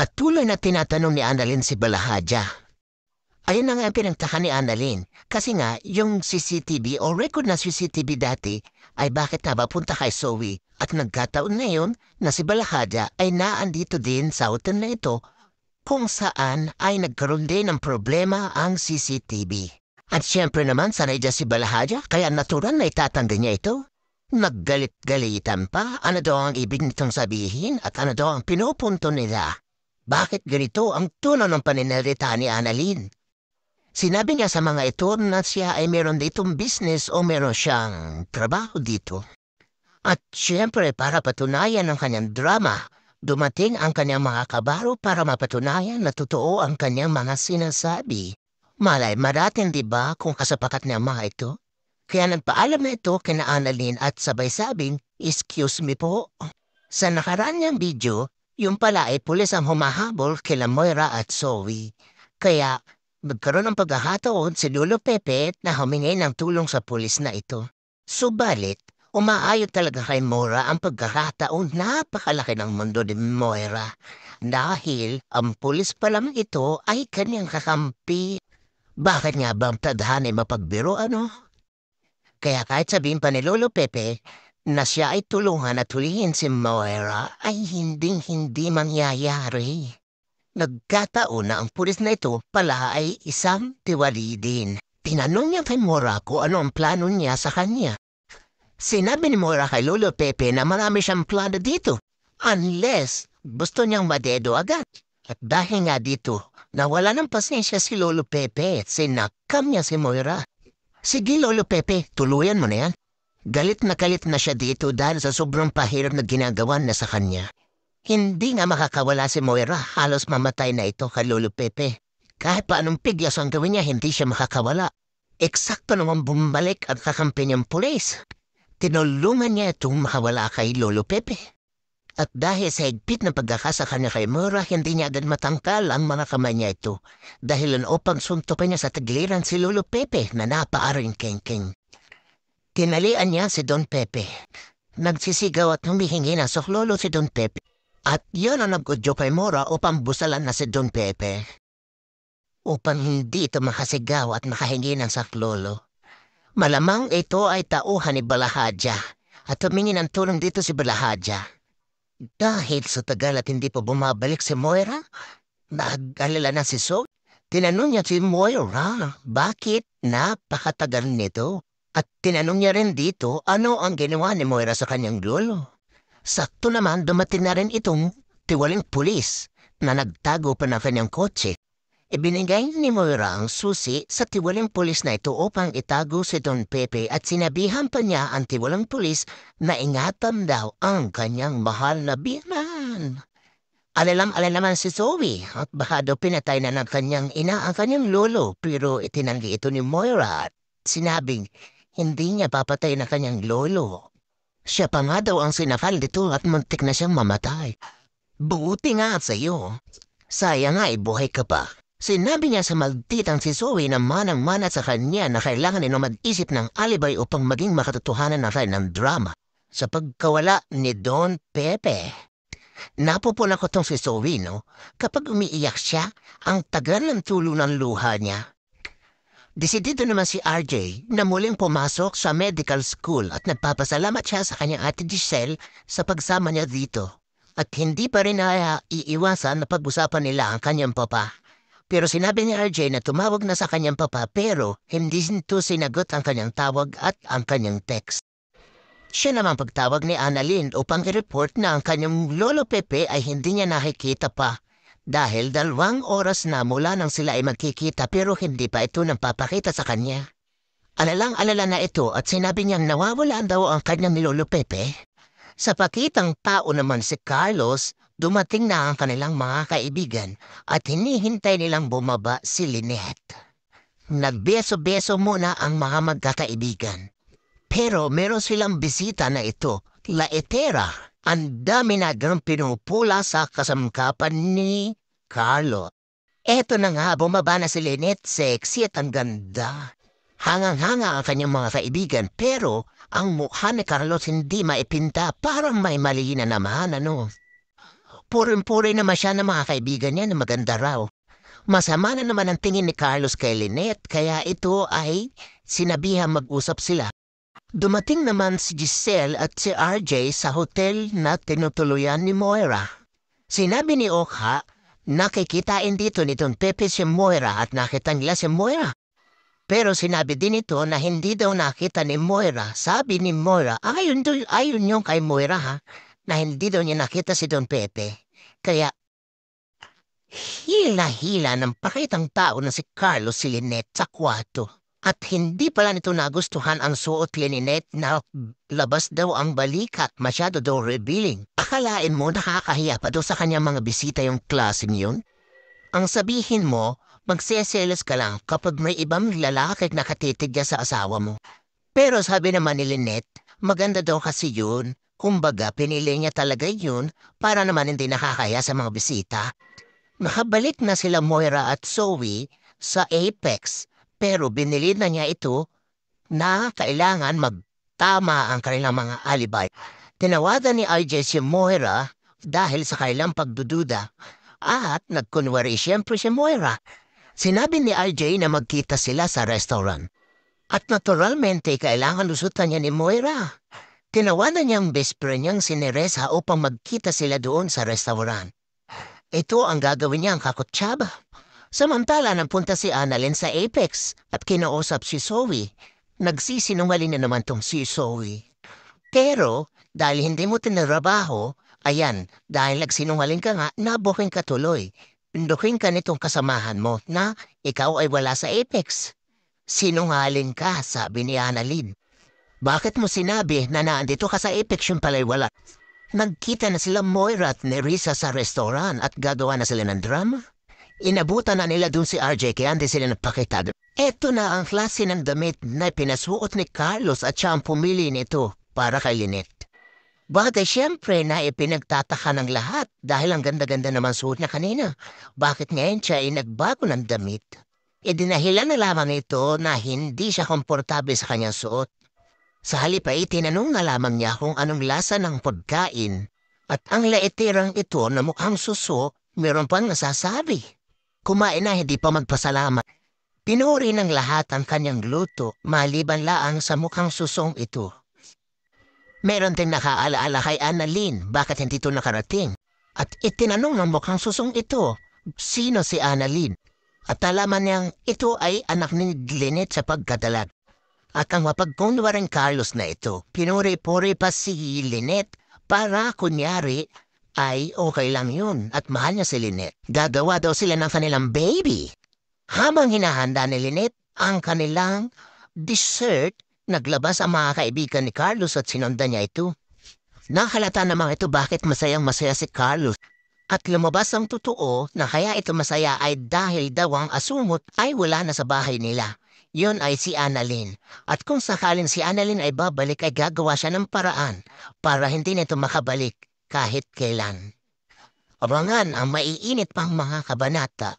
Patuloy na tinatanong ni Annalyn si Balahadja. Ayun na nga ang pinagtaka ni Annalyn. Kasi nga, yung CCTV o record na CCTV dati ay bakit na ba punta kay Zoe at nagkataon na yun na si Balahadja ay naandito din sa hotel na ito kung saan ay nagkaroon din ng problema ang CCTV. At siyempre naman sanay dyan si Balahadja kaya natural na itatanda niya ito. Naggalit-galitan pa ano daw ang ibig nitong sabihin at ano daw ang pinupunto nila bakit ganito ang tuno ng paninirita ni Annalyn. Sinabi niya sa mga ito na siya ay meron ditong business o meron siyang trabaho dito. At siyempre para patunayan ang kanyang drama, dumating ang kanyang mga kabaro para mapatunayan na totoo ang kanyang mga sinasabi. Malay marating di ba kung kasapakat niya mga ito? Kaya nagpaalam na ito kina Annalyn at sabay sabing, excuse me po. Sa nakaraan niyang video, yung pala ay pulis ang humahabol kila Moira at Zoe. Kaya nagkaroon ng pagkakataon si Lolo Pepe na humingi ng tulong sa pulis na ito. Subalit, umaayo talaga kay Moira ang pagkakataon napakalaki ng mundo ni Moira. Dahil ang pulis pa lang ito ay kanyang kakampi. Bakit nga bang tadhan ay mapagbiro ano? Kaya kahit sabihin pa ni Lolo Pepe na siya ay tulungan at hulihin si Moira ay hinding-hindi mangyayari. Nagkataon na ang pulis na ito pala ay isang tiwali din. Tinanong niya kay Mora kung ano ang plano niya sa kanya. Sinabi ni Mora kay Lolo Pepe na marami siyang plano dito. Unless gusto niyang madedo agad. At dahil nga dito, nawala ng pasensya si Lolo Pepe at sinakam niya si Moira. Sige Lolo Pepe, tuluyan mo na yan. Galit na galit na siya dito dahil sa sobrang pahirap na ginagawa na sa kanya. Hindi nga makakawala si Moira, halos mamatay na ito kay Lolo Pepe. Kahit pa anong pigyas ang gawin niya, hindi siya makakawala. Eksakto naman bumalik at kakampi niyang pulis. Tinulungan niya itong makawala kay Lolo Pepe. At dahil sa higpit na pagkakasa kanya kay Moira, hindi niya agad matangkal ang mga kamay niya ito. Dahil upang suntupan niya sa tagliran si Lolo Pepe na napaaring keng-keng. Tinalian niya si Don Pepe. Nagsisigaw at humihingi na suklolo si Don Pepe. At yun ang nagudyo kay Mora upang busalan na si Don Pepe. Upang hindi ito makasigaw at makahingi ng saklolo. Malamang ito ay tauhan ni Balahadja at humingi ng tulong dito si Balahadja. Dahil sa tagal at hindi pa bumabalik si Moira, nag-alala na si Sog. Tinanong niya si Moira bakit napakatagal nito. At tinanong niya rin dito ano ang ginawa ni Moira sa kanyang lolo. Sakto naman dumating na rin itong tiwaling pulis na nagtago pa ng kanyang kotse. Ibinigay ni Moira ang susi sa tiwaling pulis na ito upang itago si Don Pepe at sinabihan pa niya ang tiwaling pulis na ingatan daw ang kanyang mahal na biman. Alalam-alalaman si Zoe at baka pinatay na ng kanyang ina ang kanyang lolo pero itinanggi ito ni Moira at sinabing hindi niya papatay na kanyang lolo. Siya pa nga daw ang sinakal dito at muntik na siyang mamatay. Buti nga at sayo. Sayang nga eh, buhay ka pa. Sinabi niya sa malditang si Zoe na manang-mana sa kanya na kailangan ino mag-isip ng alibay upang maging makatotohanan na rin ng drama. Sa pagkawala ni Don Pepe, napupuna ko tong si Zoe no? Kapag umiiyak siya, ang tagal ng tulo ng luha niya. Desidido naman si RJ na muling pumasok sa medical school at nagpapasalamat siya sa kanyang ate Giselle sa pagsama niya dito. At hindi pa rin ay iiwasan na pag-usapan nila ang kanyang papa. Pero sinabi ni RJ na tumawag na sa kanyang papa pero hindi nito sinagot ang kanyang tawag at ang kanyang text. Siya naman pagtawag ni Annalyn upang i-report na ang kanyang lolo Pepe ay hindi niya nakikita pa dahil dalawang oras na mula nang sila ay magkikita pero hindi pa ito nang papakita sa kanya. Alalang-alala na ito at sinabi niyang nawawala daw ang kanyang nilolo Pepe. Sa pakitang tao naman si Carlos, dumating na ang kanilang mga kaibigan at hinihintay nilang bumaba si Lynette. Nagbeso-beso muna ang mga magkakaibigan. Pero meron silang bisita na ito, Laetera. Ang dami na ganang pinupula sa kasamkapan ni Carlo. Eto na nga, bumaba na si Lynette. Sexy at ang ganda. Hangang-hanga ang kanyang mga kaibigan pero ang mukha ni Carlos hindi maipinta. Parang may mali na naman, ano. Purin-puri naman siya ng mga kaibigan niya na maganda raw. Masama na naman ang tingin ni Carlos kay Lynette kaya ito ay sinabihan mag-usap sila. Dumating naman si Giselle at si RJ sa hotel na tinutuluyan ni Moira. Sinabi ni Okha nakikitain dito nitong Pepe si Moira at nakita nila si Moira. Pero sinabi din ito na hindi daw nakita ni Moira. Sabi ni Moira, ayun, do, ayun yung kay Moira ha, na hindi daw niya nakita si Don Pepe. Kaya hila-hila ng pakitang tao na si Carlos si Lynette sa kwarto. At hindi pala nito nagustuhan ang suot ni lininit na labas daw ang balikat masyado daw revealing. Akalain mo nakakahiya pa daw sa kanyang mga bisita yung klase niyon? Ang sabihin mo, magseselos ka lang kapag may ibang lalaki na katitigya sa asawa mo. Pero sabi naman ni Lynette, maganda daw kasi yun. Kumbaga, pinili niya talaga yun para naman hindi nakakaya sa mga bisita. Nakabalik na sila Moira at Zoe sa Apex pero binili na niya ito na kailangan magtama ang kanilang mga alibay. Tinawadan ni RJ si Moira dahil sa kailang pagdududa at nagkunwari siyempre si Moira. Sinabi ni RJ na magkita sila sa restaurant. At naturalmente, kailangan lusutan niya ni Moira. Tinawanan niyang best friend niyang si Neresa upang magkita sila doon sa restaurant. Ito ang gagawin niyang kakutsaba. Samantala, napunta si Annalyn sa Apex at kinausap si Zoe. Nagsisinungaling na naman tong si Zoe. Pero, dahil hindi mo tinarabaho, ayan, dahil nagsinungaling ka nga, nabuking ka tuloy. Pindukin ka nitong kasamahan mo na ikaw ay wala sa Apex. Sinungaling ka, sabi ni Annalyn. Bakit mo sinabi na naandito ka sa Apex yung pala'y wala? Nagkita na sila Moira at Nerissa sa restaurant at gagawa na sila ng drama? Inabutan na nila dun si RJ kaya hindi sila nagpakita. Eto na ang klase ng damit na pinasuot ni Carlos at siya ang pumili nito para kay Lynette. Bakit eh siyempre na ipinagtataka ng lahat dahil ang ganda-ganda naman suot niya kanina. Bakit ngayon siya ay nagbago ng damit? E dinahilan na lamang ito na hindi siya komportable sa kanyang suot. Sa halip ay tinanong na lamang niya kung anong lasa ng pagkain at ang laetirang ito na mukhang suso meron pang nasasabi. Kumain na hindi pa magpasalamat. Pinuri ng lahat ang kanyang luto, maliban laang sa mukhang susong ito. Meron din nakaalaala kay Annalyn bakit hindi ito nakarating. At itinanong ng mukhang susong ito, sino si Annalyn? At alaman niyang ito ay anak ni Lynette sa pagkadalag. At ang mapagkunwaring Carlos na ito, pinuri-puri pa si Lynette para kunyari ay okay lang yun at mahal niya si Lynette. Gagawa daw sila ng kanilang baby. Habang hinahanda ni Lynette ang kanilang dessert, naglabas ang mga kaibigan ni Carlos at sinundan niya ito. Nakalata naman ito bakit masayang masaya si Carlos. At lumabas ang totoo na kaya ito masaya ay dahil daw ang asumot ay wala na sa bahay nila. Yun ay si Annalyn. At kung sakalin si Annalyn ay babalik ay gagawa siya ng paraan para hindi nito makabalik kahit kailan. Abangan ang maiinit pang mga kabanata